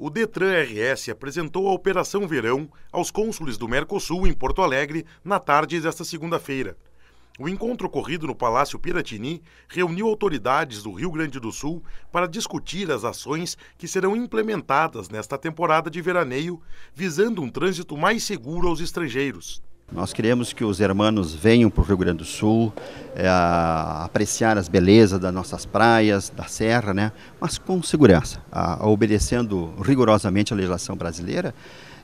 o Detran RS apresentou a Operação Verão aos cônsules do Mercosul em Porto Alegre na tarde desta segunda-feira. O encontro ocorrido no Palácio Piratini reuniu autoridades do Rio Grande do Sul para discutir as ações que serão implementadas nesta temporada de veraneio, visando um trânsito mais seguro aos estrangeiros. Nós queremos que os hermanos venham para o Rio Grande do Sul, é, apreciar as belezas das nossas praias, da serra, né? mas com segurança, a, obedecendo rigorosamente a legislação brasileira.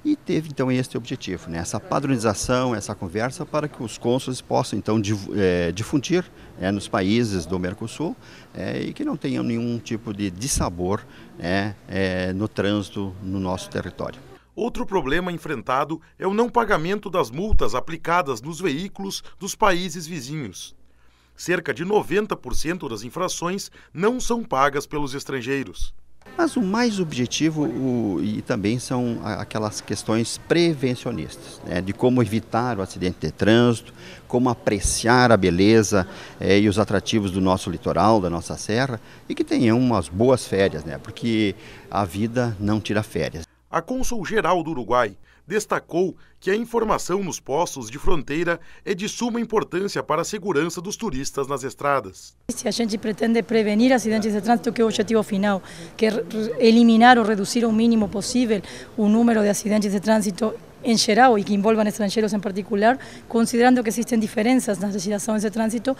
E teve então este objetivo, né? essa padronização, essa conversa, para que os cônsules possam então é, difundir é, nos países do Mercosul é, e que não tenham nenhum tipo de dissabor né, é, no trânsito no nosso território. Outro problema enfrentado é o não pagamento das multas aplicadas nos veículos dos países vizinhos. Cerca de 90% das infrações não são pagas pelos estrangeiros. Mas o mais objetivo o, e também são aquelas questões prevencionistas, né, de como evitar o acidente de trânsito, como apreciar a beleza é, e os atrativos do nosso litoral, da nossa serra, e que tenham umas boas férias, né, porque a vida não tira férias. A Consul-Geral do Uruguai destacou que a informação nos postos de fronteira é de suma importância para a segurança dos turistas nas estradas. Se a gente pretende prevenir acidentes de trânsito, que é o objetivo final, que é eliminar ou reduzir ao mínimo possível o número de acidentes de trânsito en geral e que envolvam estrangeiros em particular, considerando que existen diferencias en las legislaciones de tránsito,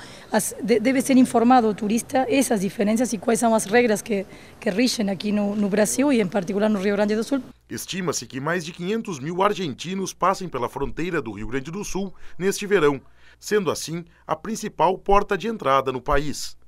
debe ser informado o turista esas diferencias y cuáles son las reglas que, que rigen aqui no, no Brasil e, em particular no Rio Grande do Sul. Estima-se que mais de 500 mil argentinos passem pela fronteira do Rio Grande do Sul neste verão, sendo assim a principal porta de entrada no país.